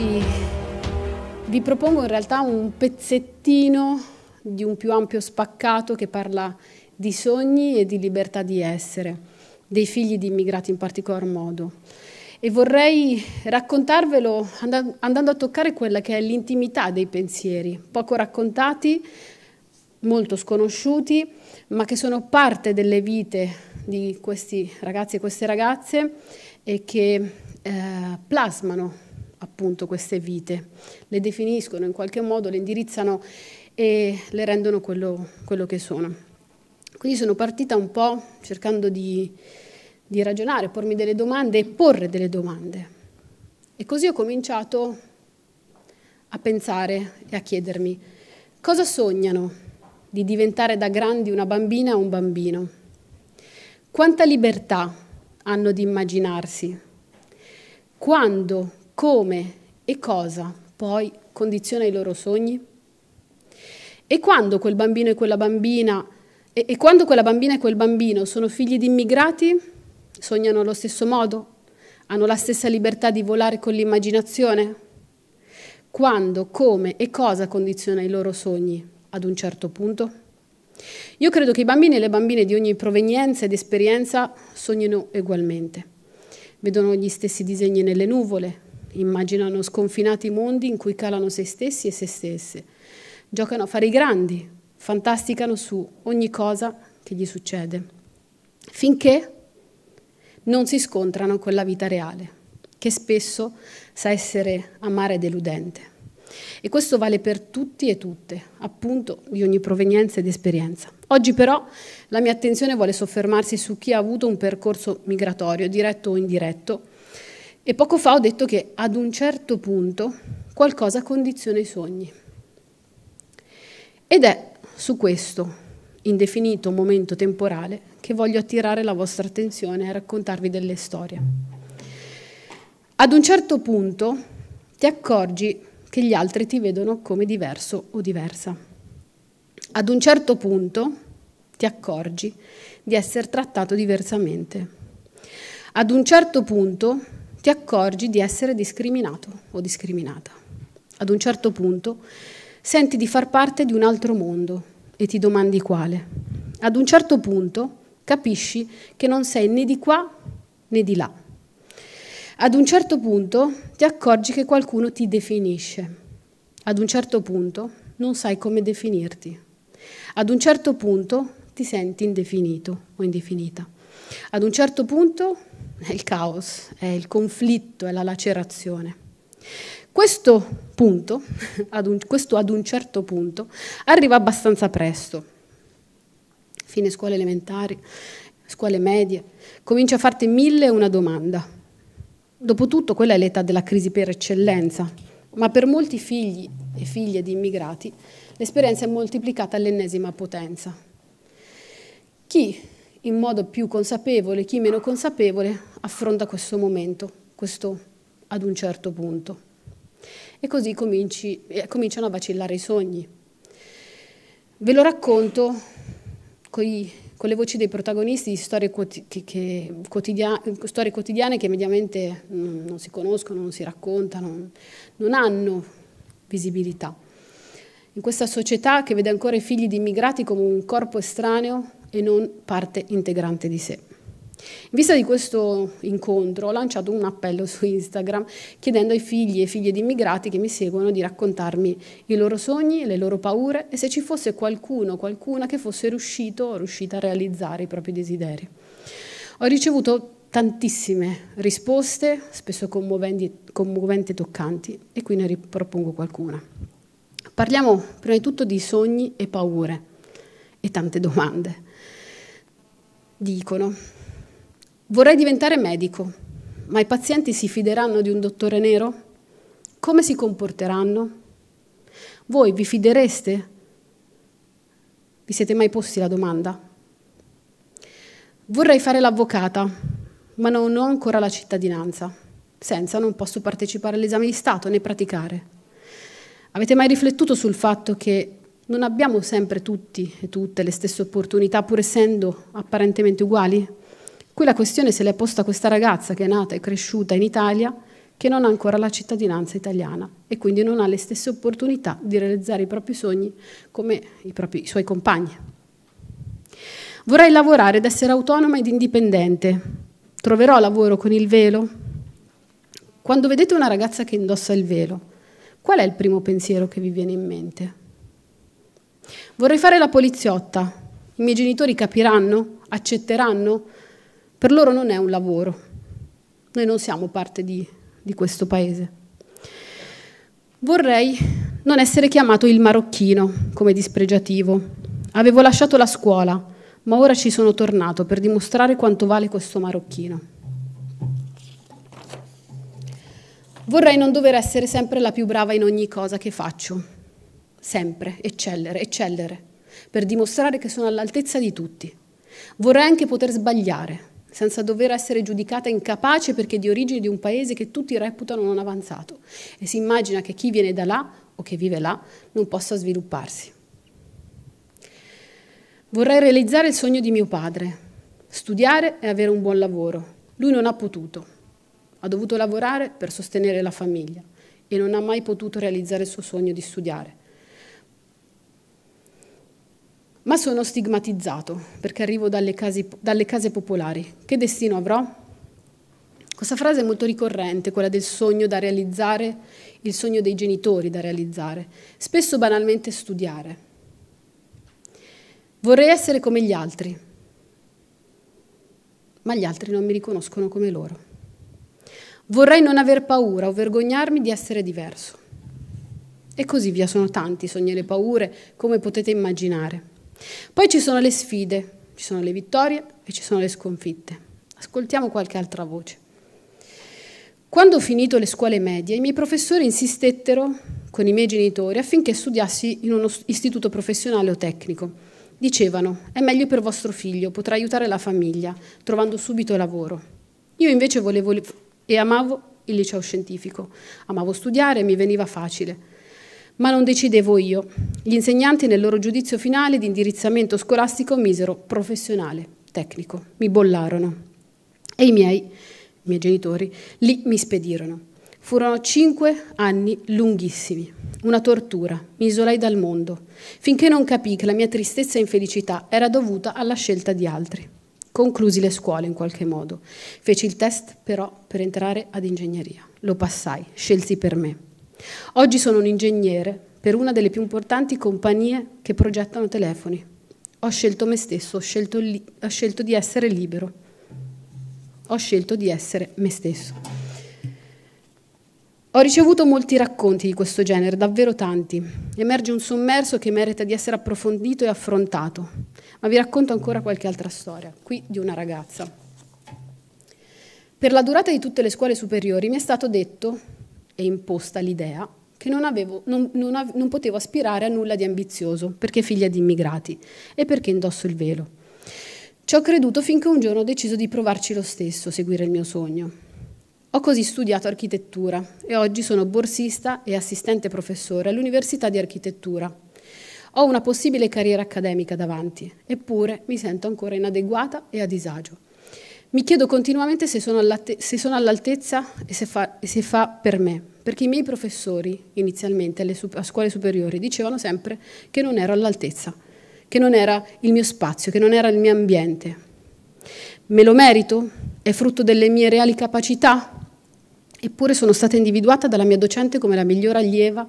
Oggi vi propongo in realtà un pezzettino di un più ampio spaccato che parla di sogni e di libertà di essere, dei figli di immigrati in particolar modo. E vorrei raccontarvelo andando a toccare quella che è l'intimità dei pensieri, poco raccontati, molto sconosciuti, ma che sono parte delle vite di questi ragazzi e queste ragazze e che eh, plasmano appunto queste vite, le definiscono in qualche modo, le indirizzano e le rendono quello, quello che sono. Quindi sono partita un po' cercando di, di ragionare, pormi delle domande e porre delle domande. E così ho cominciato a pensare e a chiedermi cosa sognano di diventare da grandi una bambina o un bambino. Quanta libertà hanno di immaginarsi. Quando come e cosa poi condiziona i loro sogni? E quando quel bambino e quella bambina e, e quando quella bambina e quel bambino sono figli di immigrati, sognano allo stesso modo, hanno la stessa libertà di volare con l'immaginazione? Quando, come e cosa condiziona i loro sogni ad un certo punto? Io credo che i bambini e le bambine di ogni provenienza ed esperienza sognino ugualmente. Vedono gli stessi disegni nelle nuvole, immaginano sconfinati mondi in cui calano se stessi e se stesse. Giocano a fare i grandi, fantasticano su ogni cosa che gli succede, finché non si scontrano con la vita reale, che spesso sa essere amara e deludente. E questo vale per tutti e tutte, appunto di ogni provenienza ed esperienza. Oggi però la mia attenzione vuole soffermarsi su chi ha avuto un percorso migratorio, diretto o indiretto, e poco fa ho detto che ad un certo punto qualcosa condiziona i sogni. Ed è su questo indefinito momento temporale che voglio attirare la vostra attenzione e raccontarvi delle storie. Ad un certo punto ti accorgi che gli altri ti vedono come diverso o diversa. Ad un certo punto ti accorgi di essere trattato diversamente. Ad un certo punto ti accorgi di essere discriminato o discriminata. Ad un certo punto senti di far parte di un altro mondo e ti domandi quale. Ad un certo punto capisci che non sei né di qua né di là. Ad un certo punto ti accorgi che qualcuno ti definisce. Ad un certo punto non sai come definirti. Ad un certo punto ti senti indefinito o indefinita. Ad un certo punto è il caos, è il conflitto, è la lacerazione. Questo punto, ad un, questo ad un certo punto, arriva abbastanza presto. Fine scuole elementari, scuole medie, comincia a farti mille e una domanda. Dopotutto quella è l'età della crisi per eccellenza, ma per molti figli e figlie di immigrati l'esperienza è moltiplicata all'ennesima potenza. Chi in modo più consapevole, chi meno consapevole affronta questo momento, questo ad un certo punto. E così cominci, eh, cominciano a vacillare i sogni. Ve lo racconto coi, con le voci dei protagonisti di storie, che, che, quotidia, storie quotidiane che mediamente non, mm, non, si conoscono, non si raccontano, non hanno visibilità. In questa società che vede ancora i figli di immigrati come un corpo estraneo e non parte integrante di sé. In vista di questo incontro ho lanciato un appello su Instagram chiedendo ai figli e figlie di immigrati che mi seguono di raccontarmi i loro sogni, le loro paure e se ci fosse qualcuno, o qualcuna che fosse riuscito o riuscita a realizzare i propri desideri. Ho ricevuto tantissime risposte, spesso commoventi, commoventi e toccanti e qui ne ripropongo qualcuna. Parliamo prima di tutto di sogni e paure e tante domande. Dicono, vorrei diventare medico, ma i pazienti si fideranno di un dottore nero? Come si comporteranno? Voi vi fidereste? Vi siete mai posti la domanda? Vorrei fare l'avvocata, ma non ho ancora la cittadinanza. Senza non posso partecipare all'esame di Stato né praticare. Avete mai riflettuto sul fatto che non abbiamo sempre tutti e tutte le stesse opportunità, pur essendo apparentemente uguali? Qui la questione se l'è posta questa ragazza che è nata e cresciuta in Italia, che non ha ancora la cittadinanza italiana e quindi non ha le stesse opportunità di realizzare i propri sogni come i, propri, i suoi compagni. Vorrei lavorare ed essere autonoma ed indipendente. Troverò lavoro con il velo? Quando vedete una ragazza che indossa il velo, qual è il primo pensiero che vi viene in mente? Vorrei fare la poliziotta. I miei genitori capiranno, accetteranno. Per loro non è un lavoro. Noi non siamo parte di, di questo paese. Vorrei non essere chiamato il marocchino come dispregiativo. Avevo lasciato la scuola, ma ora ci sono tornato per dimostrare quanto vale questo marocchino. Vorrei non dover essere sempre la più brava in ogni cosa che faccio, sempre, eccellere, eccellere, per dimostrare che sono all'altezza di tutti. Vorrei anche poter sbagliare, senza dover essere giudicata incapace perché di origine di un paese che tutti reputano non avanzato e si immagina che chi viene da là o che vive là non possa svilupparsi. Vorrei realizzare il sogno di mio padre, studiare e avere un buon lavoro. Lui non ha potuto, ha dovuto lavorare per sostenere la famiglia e non ha mai potuto realizzare il suo sogno di studiare ma sono stigmatizzato perché arrivo dalle case, dalle case popolari. Che destino avrò? Questa frase è molto ricorrente, quella del sogno da realizzare, il sogno dei genitori da realizzare, spesso banalmente studiare. Vorrei essere come gli altri, ma gli altri non mi riconoscono come loro. Vorrei non aver paura o vergognarmi di essere diverso. E così via, sono tanti i sogni e le paure, come potete immaginare. Poi ci sono le sfide, ci sono le vittorie e ci sono le sconfitte. Ascoltiamo qualche altra voce. Quando ho finito le scuole medie, i miei professori insistettero con i miei genitori affinché studiassi in uno istituto professionale o tecnico. Dicevano, è meglio per vostro figlio, potrà aiutare la famiglia, trovando subito lavoro. Io invece volevo e amavo il liceo scientifico, amavo studiare e mi veniva facile. Ma non decidevo io. Gli insegnanti nel loro giudizio finale di indirizzamento scolastico misero professionale, tecnico. Mi bollarono. E i miei, i miei genitori, lì mi spedirono. Furono cinque anni lunghissimi, una tortura, mi isolai dal mondo, finché non capii che la mia tristezza e infelicità era dovuta alla scelta di altri. Conclusi le scuole in qualche modo, feci il test però per entrare ad ingegneria, lo passai, scelsi per me. Oggi sono un ingegnere per una delle più importanti compagnie che progettano telefoni. Ho scelto me stesso, ho scelto, ho scelto di essere libero, ho scelto di essere me stesso. Ho ricevuto molti racconti di questo genere, davvero tanti. Emerge un sommerso che merita di essere approfondito e affrontato, ma vi racconto ancora qualche altra storia, qui di una ragazza. Per la durata di tutte le scuole superiori mi è stato detto e imposta l'idea che non, avevo, non, non, av non potevo aspirare a nulla di ambizioso perché figlia di immigrati e perché indosso il velo. Ci ho creduto finché un giorno ho deciso di provarci lo stesso, seguire il mio sogno. Ho così studiato architettura e oggi sono borsista e assistente professore all'Università di Architettura. Ho una possibile carriera accademica davanti, eppure mi sento ancora inadeguata e a disagio. Mi chiedo continuamente se sono, all'altezza e se fa, se fa per me, perché i miei professori inizialmente alle a scuole superiori dicevano sempre che non ero all'altezza, che non era il mio spazio, che non era il mio ambiente. Me lo merito? È frutto delle mie reali capacità? Eppure sono stata individuata dalla mia docente come la migliore allieva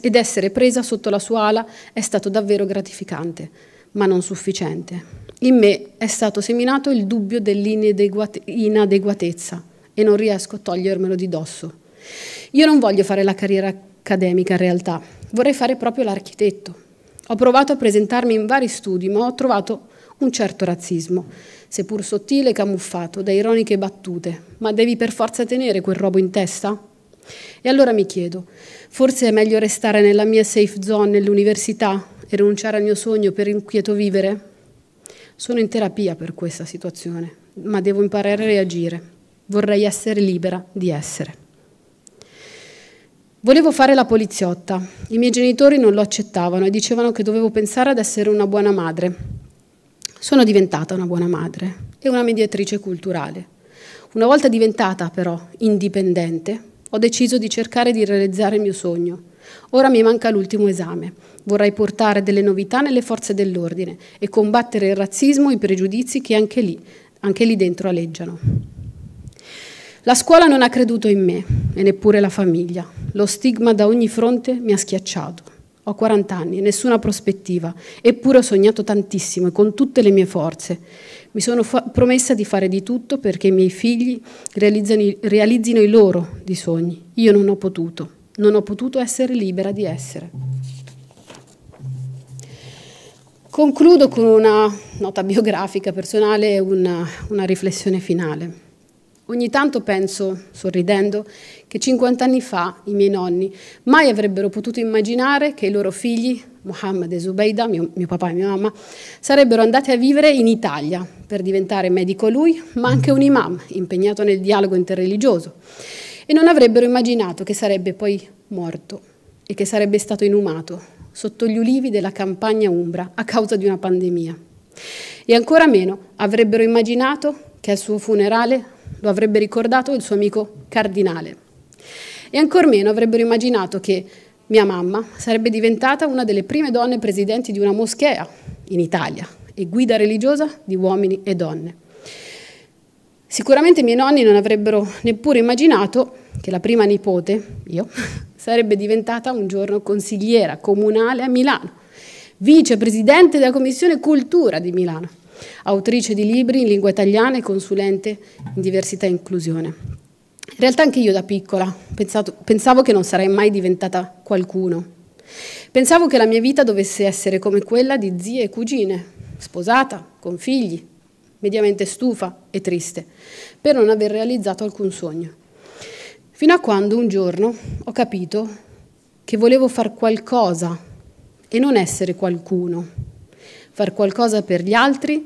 ed essere presa sotto la sua ala è stato davvero gratificante, ma non sufficiente. In me è stato seminato il dubbio dell'inadeguatezza e non riesco a togliermelo di dosso. Io non voglio fare la carriera accademica in realtà, vorrei fare proprio l'architetto. Ho provato a presentarmi in vari studi, ma ho trovato un certo razzismo, seppur sottile e camuffato, da ironiche battute. Ma devi per forza tenere quel robo in testa? E allora mi chiedo, forse è meglio restare nella mia safe zone nell'università e rinunciare al mio sogno per inquieto vivere? Sono in terapia per questa situazione, ma devo imparare a reagire. Vorrei essere libera di essere. Volevo fare la poliziotta. I miei genitori non lo accettavano e dicevano che dovevo pensare ad essere una buona madre. Sono diventata una buona madre e una mediatrice culturale. Una volta diventata però indipendente, ho deciso di cercare di realizzare il mio sogno. Ora mi manca l'ultimo esame. Vorrei portare delle novità nelle forze dell'ordine e combattere il razzismo e i pregiudizi che anche lì, anche lì dentro alleggiano. La scuola non ha creduto in me e neppure la famiglia. Lo stigma da ogni fronte mi ha schiacciato. Ho 40 anni, nessuna prospettiva, eppure ho sognato tantissimo e con tutte le mie forze. Mi sono promessa di fare di tutto perché i miei figli realizzino i loro di sogni. Io non ho potuto, non ho potuto essere libera di essere. Concludo con una nota biografica personale e una, una riflessione finale. Ogni tanto penso, sorridendo, che 50 anni fa i miei nonni mai avrebbero potuto immaginare che i loro figli, Mohammed e Zubeida, mio, mio, papà e mia mamma, sarebbero andati a vivere in Italia per diventare medico lui, ma anche un imam impegnato nel dialogo interreligioso. E non avrebbero immaginato che sarebbe poi morto e che sarebbe stato inumato sotto gli ulivi della campagna umbra a causa di una pandemia. E ancora meno avrebbero immaginato che al suo funerale lo avrebbe ricordato il suo amico cardinale. E ancor meno avrebbero immaginato che mia mamma sarebbe diventata una delle prime donne presidenti di una moschea in Italia e guida religiosa di uomini e donne. Sicuramente i miei nonni non avrebbero neppure immaginato che la prima nipote, io, sarebbe diventata un giorno consigliera comunale a Milano, vicepresidente della Commissione Cultura di Milano autrice di libri in lingua italiana e consulente in diversità e inclusione. In realtà anche io da piccola pensato, pensavo che non sarei mai diventata qualcuno. Pensavo che la mia vita dovesse essere come quella di zie e cugine, sposata, con figli, mediamente stufa e triste, per non aver realizzato alcun sogno. Fino a quando un giorno ho capito che volevo far qualcosa e non essere qualcuno far qualcosa per gli altri,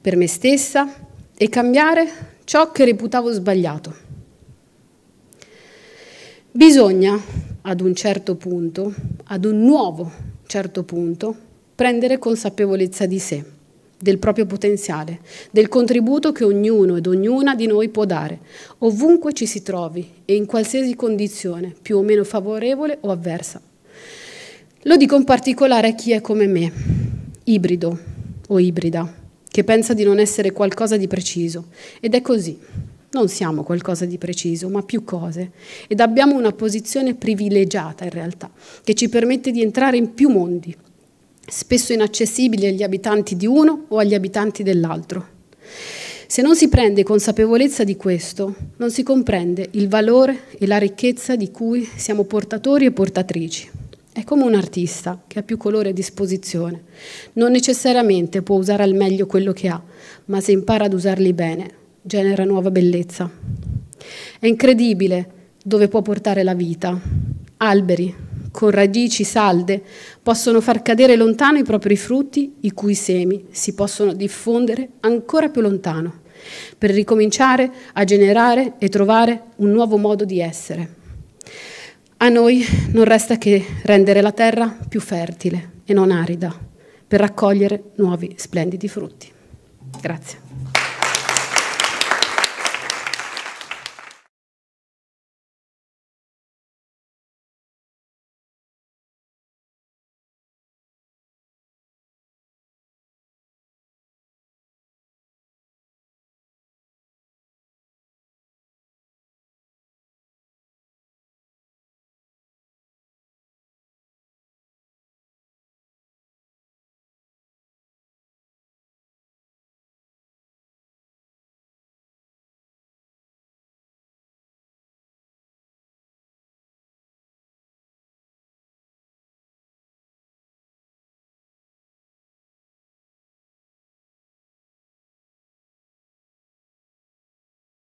per me stessa e cambiare ciò che reputavo sbagliato. Bisogna, ad un certo punto, ad un nuovo certo punto, prendere consapevolezza di sé, del proprio potenziale, del contributo che ognuno ed ognuna di noi può dare, ovunque ci si trovi e in qualsiasi condizione, più o meno favorevole o avversa. Lo dico in particolare a chi è come me, ibrido o ibrida, che pensa di non essere qualcosa di preciso. Ed è così. Non siamo qualcosa di preciso, ma più cose. Ed abbiamo una posizione privilegiata in realtà, che ci permette di entrare in più mondi, spesso inaccessibili agli abitanti di uno o agli abitanti dell'altro. Se non si prende consapevolezza di questo, non si comprende il valore e la ricchezza di cui siamo portatori e portatrici. È come un artista che ha più colore a disposizione. Non necessariamente può usare al meglio quello che ha, ma se impara ad usarli bene, genera nuova bellezza. È incredibile dove può portare la vita. Alberi con radici salde possono far cadere lontano i propri frutti, i cui semi si possono diffondere ancora più lontano, per ricominciare a generare e trovare un nuovo modo di essere. A noi non resta che rendere la terra più fertile e non arida per raccogliere nuovi splendidi frutti. Grazie.